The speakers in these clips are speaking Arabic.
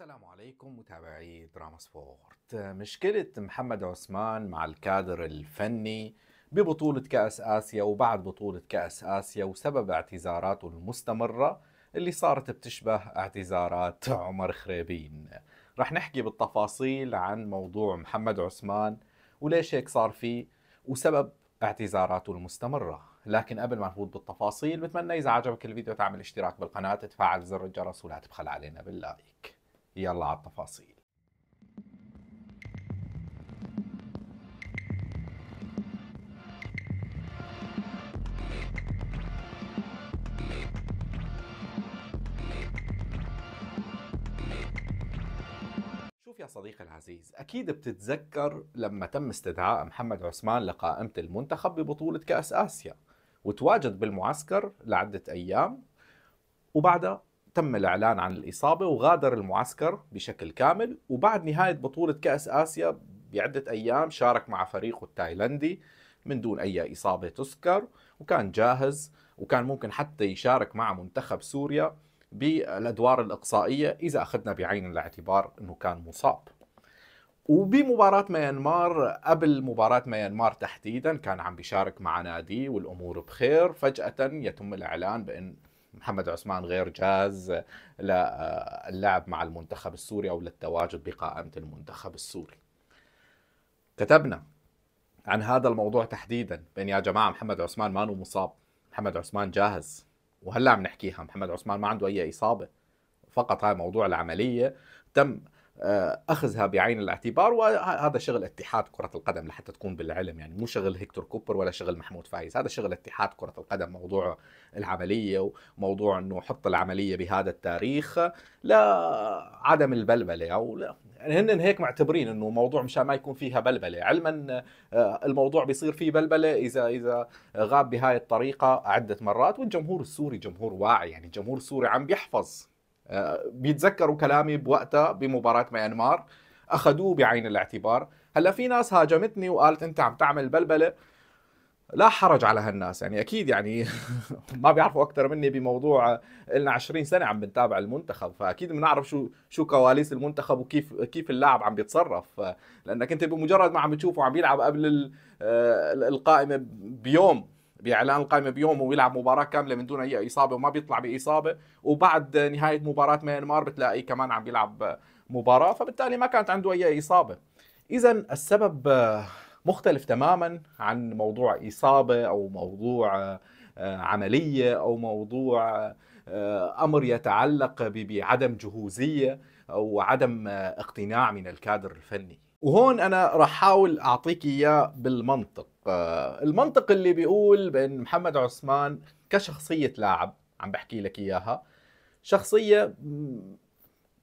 السلام عليكم متابعي دراما سبورت مشكلة محمد عثمان مع الكادر الفني ببطولة كأس آسيا وبعد بطولة كأس آسيا وسبب اعتذاراته المستمرة اللي صارت بتشبه اعتذارات عمر خريبين رح نحكي بالتفاصيل عن موضوع محمد عثمان وليش هيك صار فيه وسبب اعتذاراته المستمرة لكن قبل ما نفوت بالتفاصيل بتمنى إذا عجبك الفيديو تعمل اشتراك بالقناة تفعل زر الجرس ولا تبخل علينا باللايك يلا على التفاصيل شوف يا صديقي العزيز أكيد بتتذكر لما تم استدعاء محمد عثمان لقائمة المنتخب ببطولة كأس آسيا وتواجد بالمعسكر لعدة أيام وبعدها تم الإعلان عن الإصابة وغادر المعسكر بشكل كامل وبعد نهاية بطولة كأس آسيا بعدة أيام شارك مع فريقه التايلندي من دون أي إصابة تذكر وكان جاهز وكان ممكن حتى يشارك مع منتخب سوريا بالادوار الاقصائيه اذا اخذنا بعين الاعتبار انه كان مصاب. وبمباراة ميانمار قبل مباراة ميانمار تحديدا كان عم بيشارك مع نادي والامور بخير، فجأة يتم الاعلان بان محمد عثمان غير جاز للعب مع المنتخب السوري أو للتواجد بقائمة المنتخب السوري كتبنا عن هذا الموضوع تحديدا بأن يا جماعة محمد عثمان ما مصاب محمد عثمان جاهز وهلا عم نحكيها محمد عثمان ما عنده أي إصابة فقط هاي موضوع العملية تم آه، اخذها بعين الاعتبار وهذا شغل اتحاد كره القدم لحتى تكون بالعلم يعني مو شغل هيكتور كوبر ولا شغل محمود فايز هذا شغل اتحاد كره القدم موضوع العمليه وموضوع انه حط العمليه بهذا التاريخ لا عدم البلبله او لا يعني هن هيك معتبرين انه موضوع مشان ما يكون فيها بلبله علما آه، الموضوع بيصير فيه بلبله اذا اذا غاب بهاي الطريقه عده مرات والجمهور السوري جمهور واعي يعني الجمهور السوري عم بيحفظ بيتذكروا كلامي بوقتها بمباراه ميانمار اخذوه بعين الاعتبار هلا في ناس هاجمتني وقالت انت عم تعمل بلبله لا حرج على هالناس يعني اكيد يعني ما بيعرفوا اكثر مني بموضوع لنا 20 سنه عم بنتابع المنتخب فاكيد بنعرف شو شو كواليس المنتخب وكيف كيف اللاعب عم بيتصرف لانك انت بمجرد ما عم تشوفه عم بيلعب قبل آه، القائمه بيوم باعلان القائمه بيومه ويلعب مباراه كامله من دون اي اصابه وما بيطلع باصابه وبعد نهايه مباراه ميانمار بتلاقيه كمان عم بيلعب مباراه فبالتالي ما كانت عنده اي اصابه اذا السبب مختلف تماما عن موضوع اصابه او موضوع آه، عمليه او موضوع آه، امر يتعلق بعدم جهوزيه او عدم آه، اقتناع من الكادر الفني وهون انا راح احاول اعطيك اياه بالمنطق المنطق اللي بيقول بان محمد عثمان كشخصيه لاعب عم بحكي لك اياها شخصيه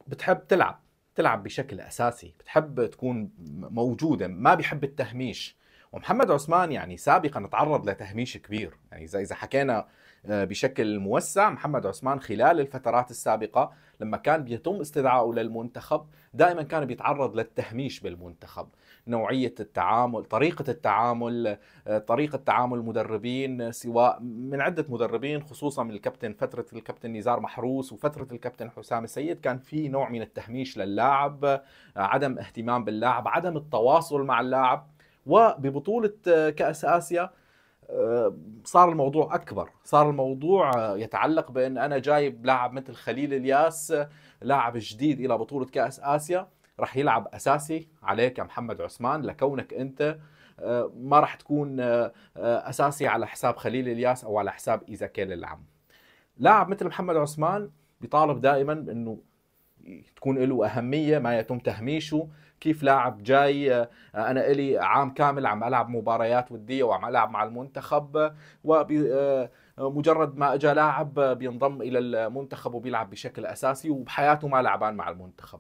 بتحب تلعب تلعب بشكل اساسي بتحب تكون موجوده ما بيحب التهميش ومحمد عثمان يعني سابقا تعرض لتهميش كبير يعني اذا حكينا آه، بشكل موسع محمد عثمان خلال الفترات السابقة لما كان بيتم استدعائه للمنتخب دائما كان بيتعرض للتهميش بالمنتخب نوعية التعامل طريقة التعامل آه، طريقة تعامل المدربين آه، سواء من عدة مدربين خصوصا من الكابتن فترة الكابتن نزار محروس وفترة الكابتن حسام السيد كان في نوع من التهميش للاعب عدم اهتمام باللاعب عدم التواصل مع اللاعب وببطولة كأس آسيا صار الموضوع اكبر صار الموضوع يتعلق بان انا جايب لاعب مثل خليل الياس لاعب جديد الى بطوله كاس اسيا راح يلعب اساسي عليك يا محمد عثمان لكونك انت آه، ما راح تكون آه، آه، اساسي على حساب خليل الياس او على حساب ايزاكيل العم لاعب مثل محمد عثمان بيطالب دائما انه تكون له اهميه ما يتم تهميشه كيف لاعب جاي آه، انا الي عام كامل عم العب مباريات وديه وعم العب مع المنتخب ومجرد آه، ما اجى لاعب بينضم الى المنتخب وبيلعب بشكل اساسي وبحياته ما لعبان مع المنتخب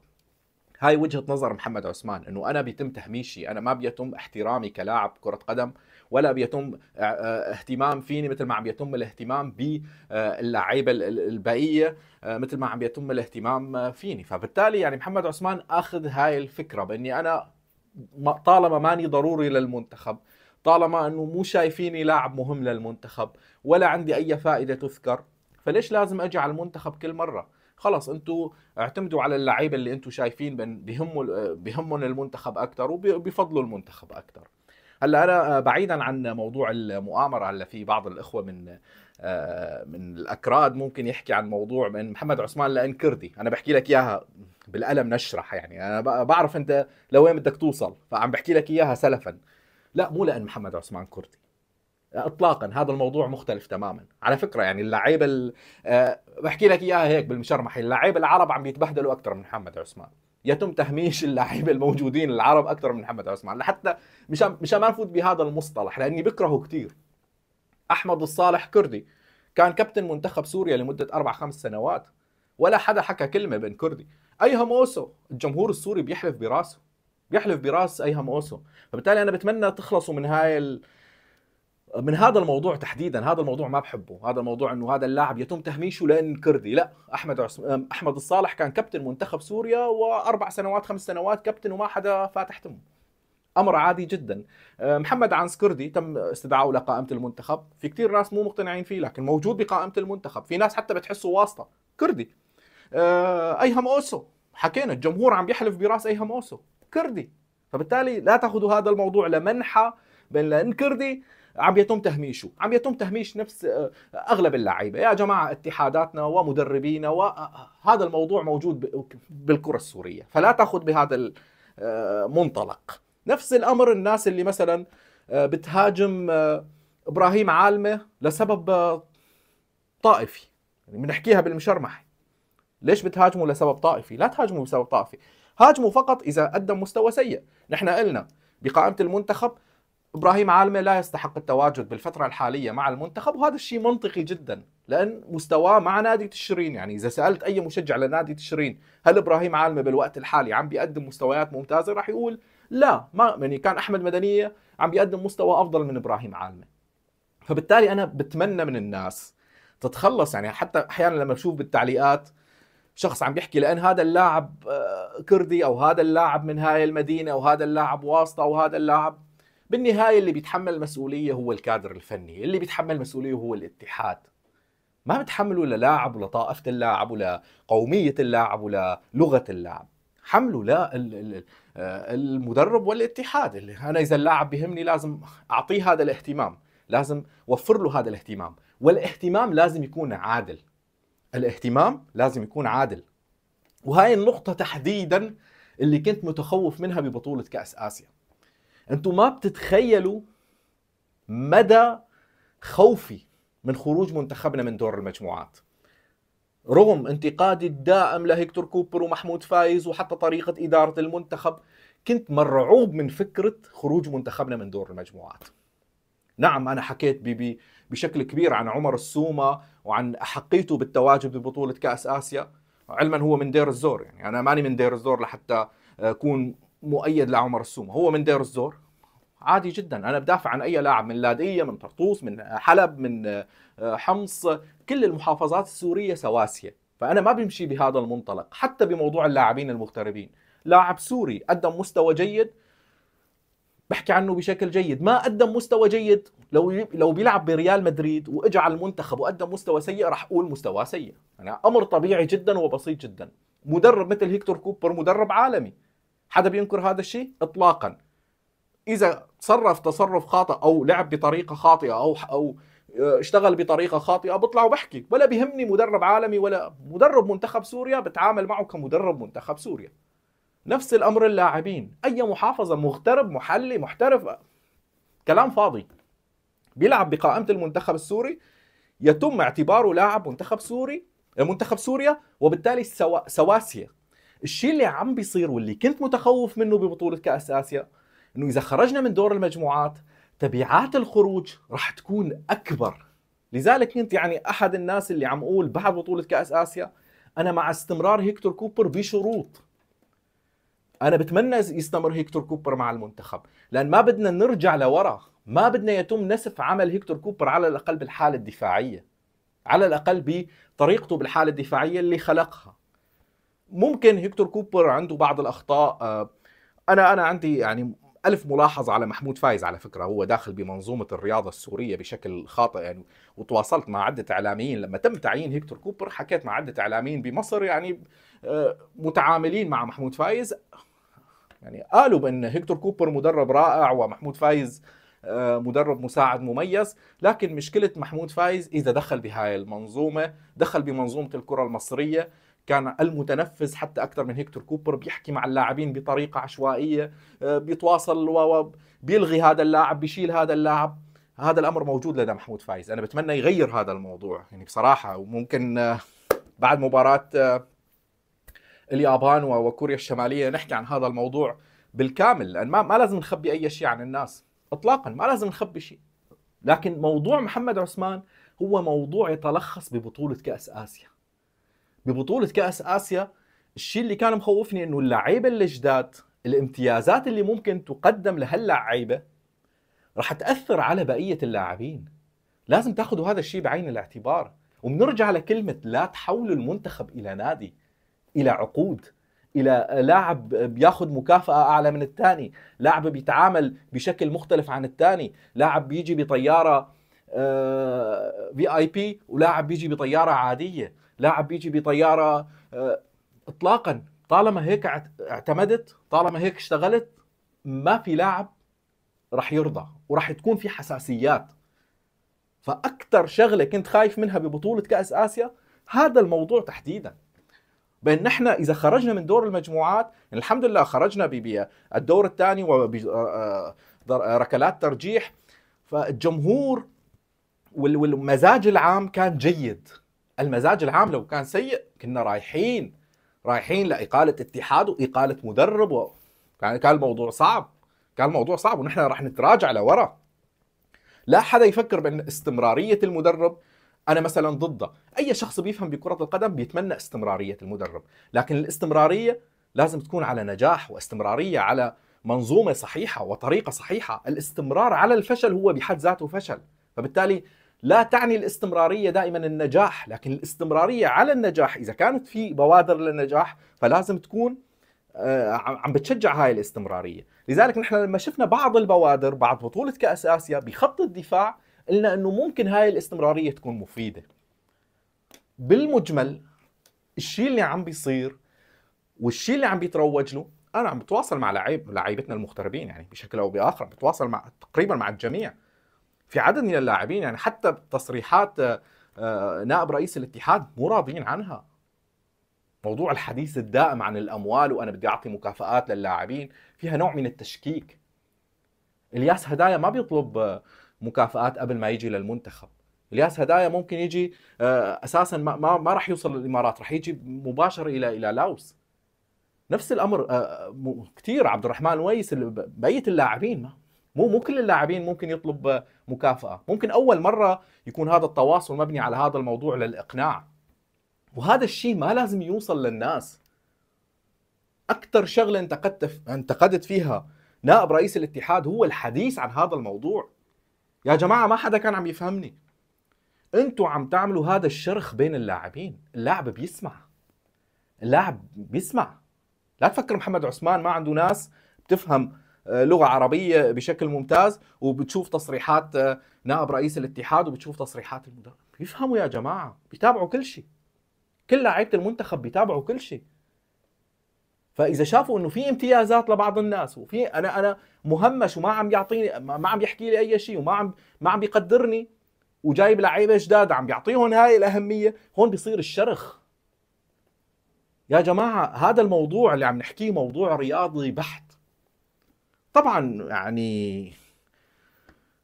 هاي وجهه نظر محمد عثمان انه انا بيتم تهميشي انا ما بيتم احترامي كلاعب كره قدم ولا بيتم آه، آه، اهتمام فيني مثل ما عم يتم الاهتمام باللعيبه آه، الباقيه مثل ما عم يتم الاهتمام فيني فبالتالي يعني محمد عثمان اخذ هاي الفكره باني انا طالما ماني ضروري للمنتخب طالما انه مو شايفيني لاعب مهم للمنتخب ولا عندي اي فائده تذكر فليش لازم اجي على المنتخب كل مره خلص انتم اعتمدوا على اللعيبه اللي انتم شايفين بهم بهمهم المنتخب اكثر وبيفضلوا المنتخب اكثر هلا انا آه، بعيدا عن موضوع المؤامره هلا في بعض الاخوه من آه، من الاكراد ممكن يحكي عن موضوع من محمد عثمان لان كردي انا بحكي لك اياها بالقلم نشرح يعني انا بعرف انت لوين بدك توصل فعم بحكي لك اياها سلفا لا مو لان محمد عثمان كردي اطلاقا هذا الموضوع مختلف تماما على فكره يعني اللعيبه آه، بحكي لك اياها هيك بالمشرمح اللعيبه العرب عم بيتبهدلوا اكثر من محمد عثمان يتم تهميش اللعيبه الموجودين العرب اكثر من محمد عثمان لحتى مش مشان ما نفوت بهذا المصطلح لاني بكرهه كثير احمد الصالح كردي كان كابتن منتخب سوريا لمده اربع خمس سنوات ولا حدا حكى كلمه بين كردي ايهم اوسو الجمهور السوري بيحلف براسه بيحلف براس ايهم اوسو فبالتالي انا بتمنى تخلصوا من هاي ال... من هذا الموضوع تحديدا هذا الموضوع ما بحبه هذا الموضوع انه هذا اللاعب يتم تهميشه لان كردي لا احمد عس... احمد الصالح كان كابتن منتخب سوريا واربع سنوات خمس سنوات كابتن وما حدا فاتح تمه امر عادي جدا أه، محمد عنس كردي تم استدعائه لقائمه المنتخب في كثير ناس مو مقتنعين فيه لكن موجود بقائمه المنتخب في ناس حتى بتحسه واسطه كردي أه، ايهم اوسو حكينا الجمهور عم بيحلف براس ايهم اوسو كردي فبالتالي لا تاخذوا هذا الموضوع لمنحى بين لان كردي عم يتم تهميشه عم يتم تهميش نفس آه، اغلب اللعيبه يا جماعه اتحاداتنا ومدربينا وهذا آه، آه، الموضوع موجود بالكره السوريه فلا تاخذ بهذا المنطلق نفس الامر الناس اللي مثلا بتهاجم ابراهيم عالمه لسبب طائفي يعني بنحكيها بالمشرمح ليش بتهاجموا لسبب طائفي لا تهاجموا بسبب طائفي هاجموا فقط اذا قدم مستوى سيء نحن قلنا بقائمه المنتخب ابراهيم عالمه لا يستحق التواجد بالفتره الحاليه مع المنتخب وهذا الشيء منطقي جدا لان مستواه مع نادي تشرين يعني اذا سالت اي مشجع لنادي تشرين هل ابراهيم عالمه بالوقت الحالي عم بيقدم مستويات ممتازه راح يقول لا ما يعني كان احمد مدنيه عم بيقدم مستوى افضل من ابراهيم عالمه فبالتالي انا بتمنى من الناس تتخلص يعني حتى احيانا لما بشوف بالتعليقات شخص عم بيحكي لان هذا اللاعب آه، كردي او هذا اللاعب من هاي المدينه او هذا اللاعب واسطه او هذا اللاعب بالنهايه اللي بيتحمل المسؤوليه هو الكادر الفني اللي بيتحمل المسؤوليه هو الاتحاد ما بتحملوا للاعب ولا طائفه اللاعب ولا قوميه اللاعب ولا لغه اللاعب حملوا لا آه، المدرب والاتحاد اللي انا اذا اللاعب بهمني لازم اعطيه هذا الاهتمام لازم وفر له هذا الاهتمام والاهتمام لازم يكون عادل الاهتمام لازم يكون عادل وهاي النقطه تحديدا اللي كنت متخوف منها ببطوله كاس اسيا انتم ما بتتخيلوا مدى خوفي من خروج منتخبنا من دور المجموعات رغم انتقادي الدائم لهكتور كوبر ومحمود فايز وحتى طريقة إدارة المنتخب كنت مرعوب من فكرة خروج منتخبنا من دور المجموعات نعم أنا حكيت بي بي بشكل كبير عن عمر السومة وعن أحقيته بالتواجد ببطولة كأس آسيا علما هو من دير الزور يعني أنا ماني من دير الزور لحتى آه، أكون مؤيد لعمر السومه هو من دير الزور عادي جدا انا بدافع عن اي لاعب من لاديه من طرطوس من حلب من آه، حمص كل المحافظات السوريه سواسيه فانا ما بمشي بهذا المنطلق حتى بموضوع اللاعبين المغتربين لاعب سوري قدم مستوى جيد بحكي عنه بشكل جيد ما قدم مستوى جيد لو لو بيلعب بريال مدريد واجى على المنتخب وقدم مستوى سيء راح اقول مستواه سيء انا يعني امر طبيعي جدا وبسيط جدا مدرب مثل هيكتور كوبر مدرب عالمي حدا بينكر هذا الشيء اطلاقا اذا تصرف تصرف خاطئ او لعب بطريقه خاطئه او او آه، اشتغل بطريقه خاطئه بطلع وبحكي ولا بيهمني مدرب عالمي ولا مدرب منتخب سوريا بتعامل معه كمدرب منتخب سوريا نفس الامر اللاعبين اي محافظه مغترب محلي محترف آه، كلام فاضي بيلعب بقائمه المنتخب السوري يتم اعتباره لاعب منتخب سوري آه، منتخب سوريا وبالتالي سوا... سواسيه الشيء اللي عم بيصير واللي كنت متخوف منه ببطوله كاس اسيا انه اذا خرجنا من دور المجموعات تبعات الخروج رح تكون اكبر لذلك كنت يعني احد الناس اللي عم اقول بعد بطوله كاس اسيا انا مع استمرار هيكتور كوبر بشروط انا بتمنى يستمر هيكتور كوبر مع المنتخب لان ما بدنا نرجع لورا ما بدنا يتم نسف عمل هيكتور كوبر على الاقل بالحاله الدفاعيه على الاقل بطريقته بالحاله الدفاعيه اللي خلقها ممكن هيكتور كوبر عنده بعض الاخطاء آه، انا انا عندي يعني ألف ملاحظة على محمود فايز على فكرة هو داخل بمنظومة الرياضة السورية بشكل خاطئ يعني وتواصلت مع عدة إعلاميين لما تم تعيين هيكتور كوبر حكيت مع عدة إعلاميين بمصر يعني آه، متعاملين مع محمود فايز يعني قالوا بأن هيكتور كوبر مدرب رائع ومحمود فايز آه، مدرب مساعد مميز لكن مشكلة محمود فايز إذا دخل بهاي المنظومة دخل بمنظومة الكرة المصرية كان المتنفس حتى اكثر من هيكتور كوبر بيحكي مع اللاعبين بطريقه عشوائيه آه، بيتواصل بيلغي هذا اللاعب بيشيل هذا اللاعب هذا الامر موجود لدى محمود فايز انا بتمنى يغير هذا الموضوع يعني بصراحه وممكن آه، بعد مباراه آه، اليابان وكوريا الشماليه نحكي عن هذا الموضوع بالكامل لان ما, ما لازم نخبي اي شيء عن الناس اطلاقا ما لازم نخبي شيء لكن موضوع محمد عثمان هو موضوع يتلخص ببطوله كاس اسيا ببطوله كاس اسيا الشيء اللي كان مخوفني انه اللعيبه الجداد الامتيازات اللي ممكن تقدم لهاللعيبه رح تاثر على بقيه اللاعبين لازم تاخذوا هذا الشيء بعين الاعتبار وبنرجع لكلمه لا تحولوا المنتخب الى نادي الى عقود الى لاعب بياخذ مكافاه اعلى من الثاني لاعب بيتعامل بشكل مختلف عن الثاني لاعب بيجي بطياره في اي بي ولاعب بيجي بطياره عاديه لاعب بيجي بطياره آه، اطلاقا طالما هيك اعتمدت طالما هيك اشتغلت ما في لاعب راح يرضى وراح تكون في حساسيات فاكثر شغله كنت خايف منها ببطوله كاس اسيا هذا الموضوع تحديدا بان نحن اذا خرجنا من دور المجموعات يعني الحمد لله خرجنا بالدور الثاني وركلات آه، آه، ترجيح فالجمهور والمزاج العام كان جيد المزاج العام لو كان سيء كنا رايحين رايحين لاقاله اتحاد واقاله مدرب كان كان الموضوع صعب كان الموضوع صعب ونحن راح نتراجع لورا لا حدا يفكر بان استمراريه المدرب انا مثلا ضده اي شخص بيفهم بكره القدم بيتمنى استمراريه المدرب لكن الاستمراريه لازم تكون على نجاح واستمراريه على منظومه صحيحه وطريقه صحيحه الاستمرار على الفشل هو بحد ذاته فشل فبالتالي لا تعني الاستمرارية دائما النجاح لكن الاستمرارية على النجاح إذا كانت في بوادر للنجاح فلازم تكون آه، عم بتشجع هاي الاستمرارية لذلك نحن لما شفنا بعض البوادر بعد بطولة كأس آسيا بخط الدفاع قلنا أنه ممكن هاي الاستمرارية تكون مفيدة بالمجمل الشيء اللي عم بيصير والشيء اللي عم بيتروج له انا عم بتواصل مع لعيب لعيبتنا المغتربين يعني بشكل او باخر بتواصل مع تقريبا مع الجميع في عدد من اللاعبين يعني حتى تصريحات آه، آه، نائب رئيس الاتحاد مو راضيين عنها موضوع الحديث الدائم عن الاموال وانا بدي اعطي مكافآت للاعبين فيها نوع من التشكيك الياس هدايا ما بيطلب آه، مكافآت قبل ما يجي للمنتخب الياس هدايا ممكن يجي اساسا ما ما راح يوصل للامارات راح يجي مباشره الى الى لاوس نفس الامر كثير عبد الرحمن ويس بقيه اللاعبين ما مو مو كل اللاعبين ممكن يطلب مكافاه ممكن اول مره يكون هذا التواصل مبني على هذا الموضوع للاقناع وهذا الشيء ما لازم يوصل للناس اكثر شغله انتقدت انتقدت فيها نائب رئيس الاتحاد هو الحديث عن هذا الموضوع يا جماعه ما حدا كان عم يفهمني انتوا عم تعملوا هذا الشرخ بين اللاعبين اللاعب بيسمع اللاعب بيسمع لا تفكر محمد عثمان ما عنده ناس بتفهم آه، لغه عربيه بشكل ممتاز وبتشوف تصريحات آه، نائب رئيس الاتحاد وبتشوف تصريحات المدرب بيفهموا يا جماعه بيتابعوا كل شيء كل لعيبه المنتخب بيتابعوا كل شيء فاذا شافوا انه في امتيازات لبعض الناس وفي انا انا مهمش وما عم يعطيني ما عم يحكي لي اي شيء وما عم ما عم بيقدرني وجايب لعيبه جداد عم بيعطيهم هاي الاهميه هون بيصير الشرخ يا جماعه هذا الموضوع اللي عم نحكيه موضوع رياضي بحت طبعا يعني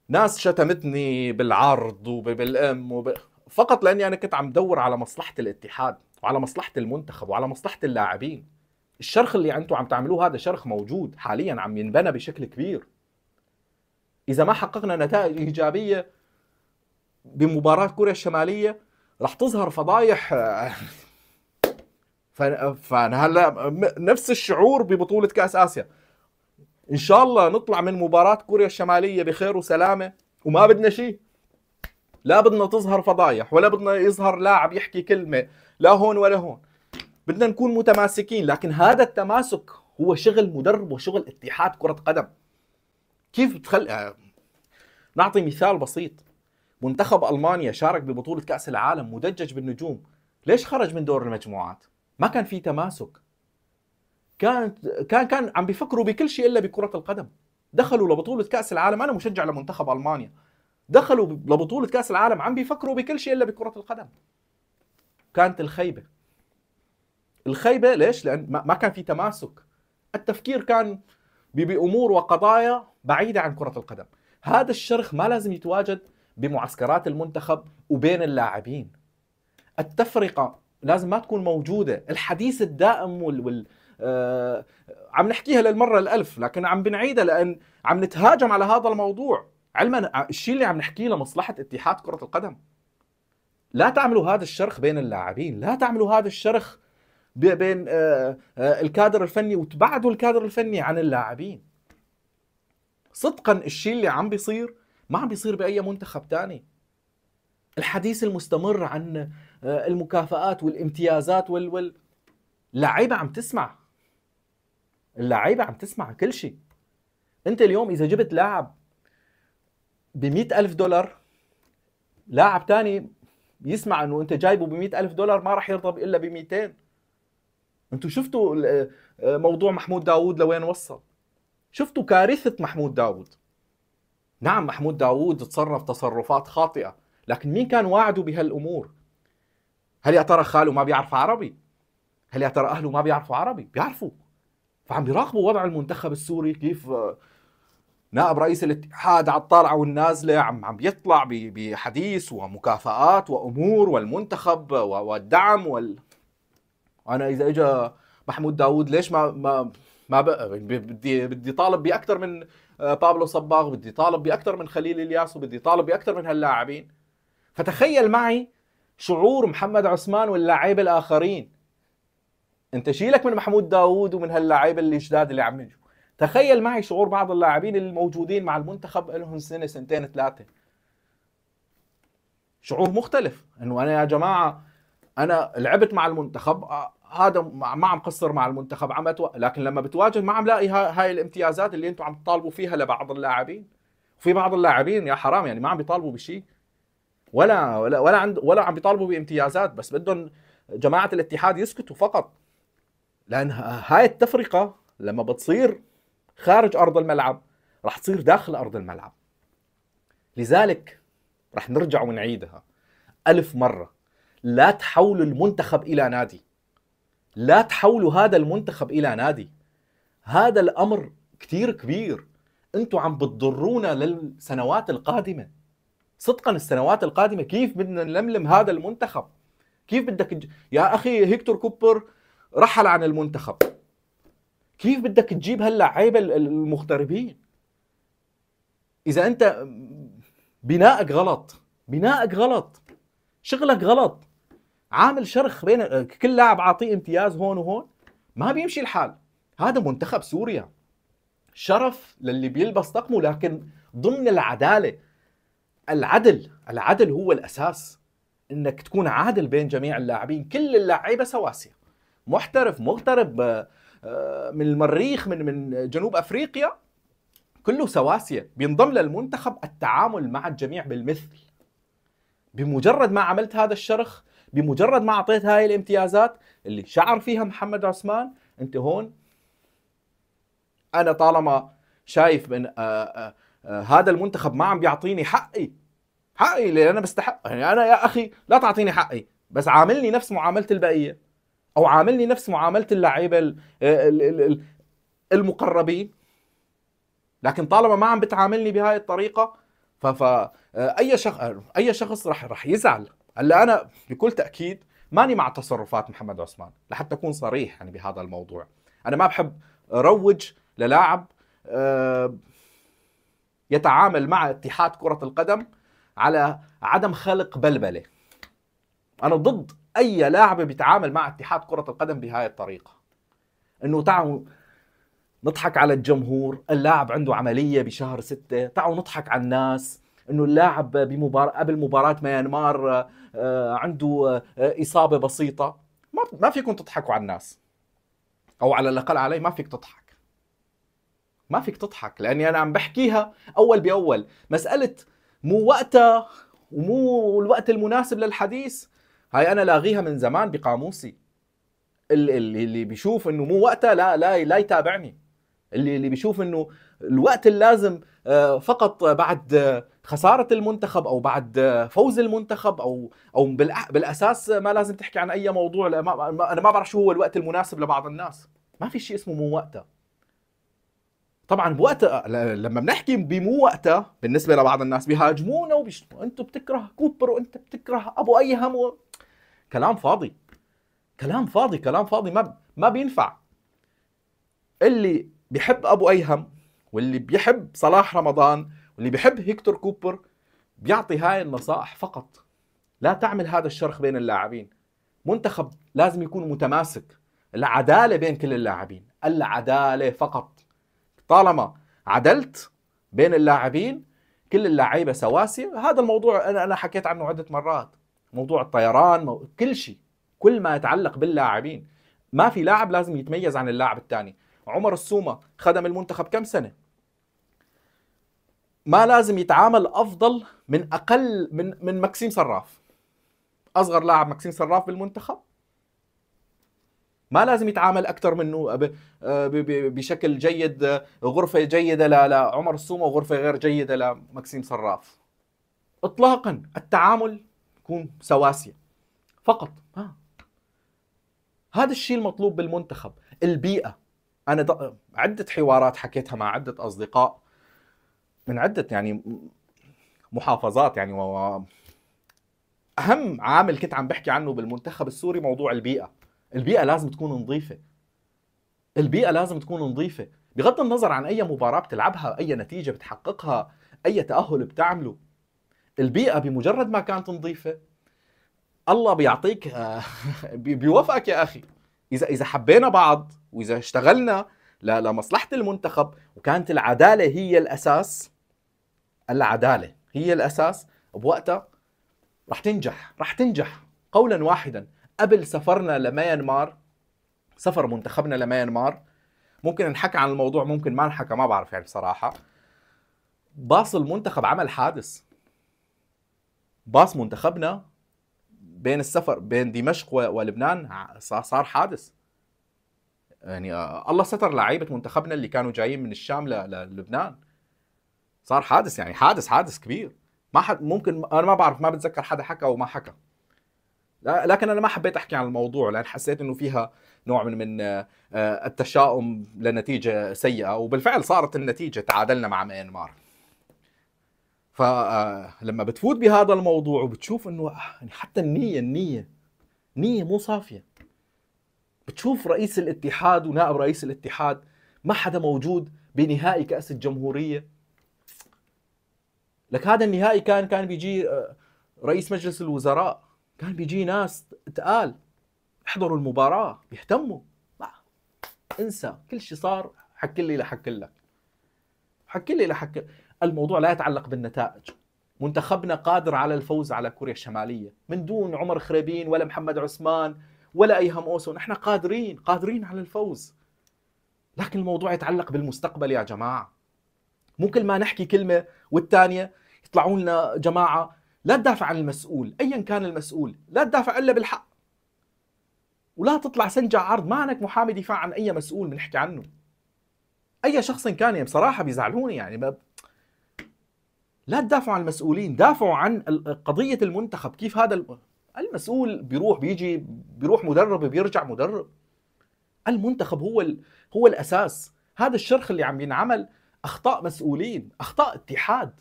ناس شتمتني بالعرض وبالام وب... فقط لاني انا كنت عم دور على مصلحه الاتحاد وعلى مصلحه المنتخب وعلى مصلحه اللاعبين الشرخ اللي انتم عم تعملوه هذا شرخ موجود حاليا عم ينبنى بشكل كبير اذا ما حققنا نتائج ايجابيه بمباراه كوريا الشماليه رح تظهر فضايح فانا هلا نفس الشعور ببطوله كاس اسيا ان شاء الله نطلع من مباراه كوريا الشماليه بخير وسلامه وما بدنا شيء لا بدنا تظهر فضايح ولا بدنا يظهر لاعب يحكي كلمه لا هون ولا هون بدنا نكون متماسكين لكن هذا التماسك هو شغل مدرب وشغل اتحاد كره قدم كيف بتخلق آه، نعطي مثال بسيط منتخب المانيا شارك ببطوله كاس العالم مدجج بالنجوم ليش خرج من دور المجموعات ما كان في تماسك كانت كان كان عم بيفكروا بكل شيء الا بكره القدم دخلوا لبطوله كاس العالم انا مشجع لمنتخب المانيا دخلوا لبطوله كاس العالم عم بيفكروا بكل شيء الا بكره القدم كانت الخيبه الخيبه ليش لان ما كان في تماسك التفكير كان بامور وقضايا بعيده عن كره القدم هذا الشرخ ما لازم يتواجد بمعسكرات المنتخب وبين اللاعبين التفرقه لازم ما تكون موجوده الحديث الدائم وال, وال... آه، عم نحكيها للمره الالف لكن عم بنعيدها لان عم نتهاجم على هذا الموضوع علما الشيء اللي عم نحكيه لمصلحه اتحاد كره القدم لا تعملوا هذا الشرخ بين اللاعبين لا تعملوا هذا الشرخ بين آه، آه، الكادر الفني وتبعدوا الكادر الفني عن اللاعبين صدقا الشيء اللي عم بيصير ما عم بيصير باي منتخب تاني الحديث المستمر عن المكافآت والامتيازات وال, وال... لعيبة عم تسمع اللعيبه عم تسمع كل شيء انت اليوم اذا جبت لاعب ب ألف دولار لاعب تاني يسمع انه انت جايبه ب ألف دولار ما راح يرضى الا ب 200 انتم شفتوا آه، موضوع محمود داوود لوين وصل شفتوا كارثه محمود داوود نعم محمود داوود تصرف تصرفات خاطئه لكن مين كان واعده بهالامور هل يا ترى خاله ما بيعرف عربي هل يا ترى اهله ما بيعرفوا عربي بيعرفوا فعم بيراقبوا وضع المنتخب السوري كيف آه، نائب رئيس الاتحاد على الطالعه والنازله عم عم بيطلع بحديث ومكافآت وامور والمنتخب والدعم وال انا اذا اجى محمود داوود ليش ما ما ما يعني بدي بدي طالب باكثر من آه، بابلو صباغ بدي طالب باكثر من خليل الياس وبدي طالب باكثر من هاللاعبين فتخيل معي شعور محمد عثمان واللاعبين الاخرين انت شيلك من محمود داوود ومن هاللاعيبه الجداد اللي عم يجوا تخيل معي شعور بعض اللاعبين الموجودين مع المنتخب لهم سنه سنتين ثلاثه شعور مختلف انه انا يا جماعه انا لعبت مع المنتخب آه، هذا ما عم قصر مع المنتخب عم أتو... لكن لما بتواجه ما عم لاقي هاي الامتيازات اللي انتم عم تطالبوا فيها لبعض اللاعبين في بعض اللاعبين يا حرام يعني ما عم بيطالبوا بشيء ولا ولا ولا, عند... ولا عم بيطالبوا بامتيازات بس بدهم جماعه الاتحاد يسكتوا فقط لان هاي التفرقه لما بتصير خارج ارض الملعب راح تصير داخل ارض الملعب لذلك راح نرجع ونعيدها ألف مرة لا تحولوا المنتخب إلى نادي لا تحولوا هذا المنتخب إلى نادي هذا الأمر كثير كبير انتم عم بتضرونا للسنوات القادمة صدقا السنوات القادمة كيف بدنا نلملم هذا المنتخب كيف بدك يا أخي هيكتور كوبر رحل عن المنتخب كيف بدك تجيب هاللعيبه المغتربين اذا انت بنائك غلط بنائك غلط شغلك غلط عامل شرخ بين كل لاعب عاطيه امتياز هون وهون ما بيمشي الحال هذا منتخب سوريا شرف للي بيلبس طقمه لكن ضمن العداله العدل العدل هو الاساس انك تكون عادل بين جميع اللاعبين كل اللعيبه سواسيه محترف مغترب آه، آه، من المريخ من من جنوب افريقيا كله سواسيه بينضم للمنتخب التعامل مع الجميع بالمثل بمجرد ما عملت هذا الشرخ بمجرد ما اعطيت هاي الامتيازات اللي شعر فيها محمد عثمان انت هون انا طالما شايف من آآ آه، آآ آآ هذا المنتخب ما عم بيعطيني حقي حقي اللي انا بستحق يعني انا يا اخي لا تعطيني حقي بس عاملني نفس معامله البقيه او عاملني نفس معامله اللعيبه المقربين لكن طالما ما عم بتعاملني بهاي الطريقه ف آه، آه، اي شخص اي شخص راح راح يزعل هلا انا بكل تاكيد ماني مع تصرفات محمد عثمان لحتى اكون صريح يعني بهذا الموضوع انا ما بحب روج للاعب آه، يتعامل مع اتحاد كره القدم على عدم خلق بلبله انا ضد اي لاعب بيتعامل مع اتحاد كره القدم بهاي الطريقه انه تعالوا نضحك على الجمهور اللاعب عنده عمليه بشهر ستة تعالوا نضحك على الناس انه اللاعب بمبار... قبل مباراه ميانمار آه، آه، عنده آه، اصابه بسيطه ما ما فيكم تضحكوا على الناس او على الاقل علي ما فيك تضحك ما فيك تضحك لاني انا عم بحكيها اول باول مساله مو وقتها ومو الوقت المناسب للحديث هاي انا لاغيها من زمان بقاموسي اللي, اللي بيشوف انه مو وقتها لا لا لا يتابعني اللي اللي بيشوف انه الوقت اللازم آه، فقط بعد آه، خساره المنتخب او بعد آه، فوز المنتخب او او بالاساس ما لازم تحكي عن اي موضوع انا ما بعرف شو هو الوقت المناسب لبعض الناس ما في شيء اسمه مو وقتها طبعا بوقت لما بنحكي بمو وقتها بالنسبه لبعض الناس بيهاجمونا وبيش انتم بتكره كوبر وانت بتكره ابو اي هم كلام فاضي كلام فاضي كلام فاضي ما ما بينفع اللي بيحب ابو ايهم واللي بيحب صلاح رمضان واللي بيحب هيكتور كوبر بيعطي هاي النصائح فقط لا تعمل هذا الشرخ بين اللاعبين منتخب لازم يكون متماسك العدالة بين كل اللاعبين العدالة فقط طالما عدلت بين اللاعبين كل اللعيبة سواسية هذا الموضوع أنا حكيت عنه عدة مرات موضوع الطيران مو... كل شيء كل ما يتعلق باللاعبين ما في لاعب لازم يتميز عن اللاعب الثاني عمر السومه خدم المنتخب كم سنه ما لازم يتعامل افضل من اقل من من مكسيم صراف اصغر لاعب مكسيم صراف بالمنتخب ما لازم يتعامل اكثر منه بشكل جيد غرفه جيده لعمر السومه وغرفه غير جيده لمكسيم صراف اطلاقا التعامل تكون سواسيه فقط ها. آه. هذا الشيء المطلوب بالمنتخب البيئه انا عده حوارات حكيتها مع عده اصدقاء من عده يعني محافظات يعني و... اهم عامل كنت عم بحكي عنه بالمنتخب السوري موضوع البيئه البيئه لازم تكون نظيفه البيئه لازم تكون نظيفه بغض النظر عن اي مباراه بتلعبها اي نتيجه بتحققها اي تاهل بتعمله البيئه بمجرد ما كانت نظيفه الله بيعطيك آه، بيوفقك يا اخي اذا اذا حبينا بعض واذا اشتغلنا لمصلحه المنتخب وكانت العداله هي الاساس العداله هي الاساس بوقتها رح تنجح رح تنجح قولا واحدا قبل سفرنا لميانمار سفر منتخبنا لميانمار ممكن نحكى عن الموضوع ممكن ما نحكى ما بعرف يعني بصراحه باص المنتخب عمل حادث باص منتخبنا بين السفر بين دمشق ولبنان صار حادث يعني آه، الله ستر لعيبه منتخبنا اللي كانوا جايين من الشام للبنان صار حادث يعني حادث حادث كبير ما حد ممكن انا ما بعرف ما بتذكر حدا حكى او ما حكى لكن انا ما حبيت احكي عن الموضوع لان حسيت انه فيها نوع من من آه، آه، التشاؤم لنتيجه سيئه وبالفعل صارت النتيجه تعادلنا مع ميانمار فلما آه، بتفوت بهذا الموضوع وبتشوف انه آه، يعني حتى النيه النيه نيه مو صافيه بتشوف رئيس الاتحاد ونائب رئيس الاتحاد ما حدا موجود بنهائي كاس الجمهوريه لك هذا النهائي كان كان بيجي آه، رئيس مجلس الوزراء كان بيجي ناس تقال احضروا المباراه بيهتموا ما انسى كل شيء صار حكي لي لحكي لك حكي لي لحكي الموضوع لا يتعلق بالنتائج منتخبنا قادر على الفوز على كوريا الشماليه من دون عمر خريبين ولا محمد عثمان ولا ايهم اوسو نحن قادرين قادرين على الفوز لكن الموضوع يتعلق بالمستقبل يا جماعه مو كل ما نحكي كلمه والثانيه يطلعوا لنا جماعه لا تدافع عن المسؤول ايا كان المسؤول لا تدافع الا بالحق ولا تطلع سنجة عرض ما عندك محامي دفاع عن اي مسؤول بنحكي عنه اي شخص كان يعني بصراحه بيزعلوني يعني لا تدافعوا عن المسؤولين دافعوا عن قضيه المنتخب كيف هذا المسؤول بيروح بيجي بيروح مدرب بيرجع مدرب المنتخب هو هو الاساس هذا الشرخ اللي عم ينعمل اخطاء مسؤولين اخطاء اتحاد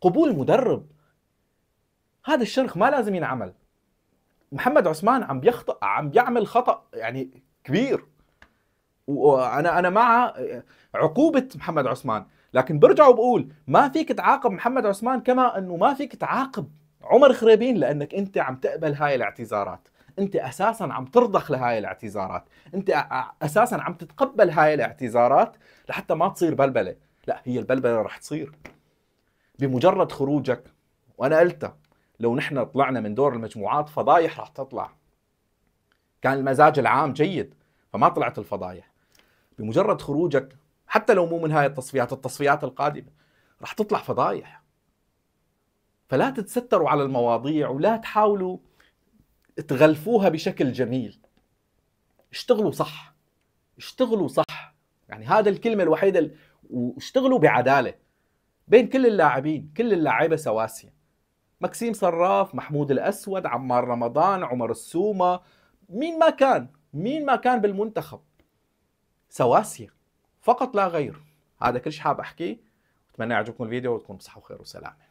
قبول مدرب هذا الشرخ ما لازم ينعمل محمد عثمان عم بيخطأ عم بيعمل خطا يعني كبير وانا انا مع عقوبه محمد عثمان لكن برجع وبقول ما فيك تعاقب محمد عثمان كما انه ما فيك تعاقب عمر خريبين لانك انت عم تقبل هاي الاعتذارات انت اساسا عم ترضخ لهاي الاعتذارات انت اساسا عم تتقبل هاي الاعتذارات لحتى ما تصير بلبله لا هي البلبله رح تصير بمجرد خروجك وانا قلتها لو نحن طلعنا من دور المجموعات فضايح رح تطلع كان المزاج العام جيد فما طلعت الفضايح بمجرد خروجك حتى لو مو من هاي التصفيات التصفيات القادمه راح تطلع فضايح فلا تتستروا على المواضيع ولا تحاولوا تغلفوها بشكل جميل اشتغلوا صح اشتغلوا صح يعني هذا الكلمه الوحيده واشتغلوا بعداله بين كل اللاعبين كل اللاعبه سواسيه مكسيم صراف محمود الاسود عمار رمضان عمر السومه مين ما كان مين ما كان بالمنتخب سواسيه فقط لا غير هذا كل شيء حاب احكيه بتمنى يعجبكم الفيديو وتكونوا بصحه وخير وسلامه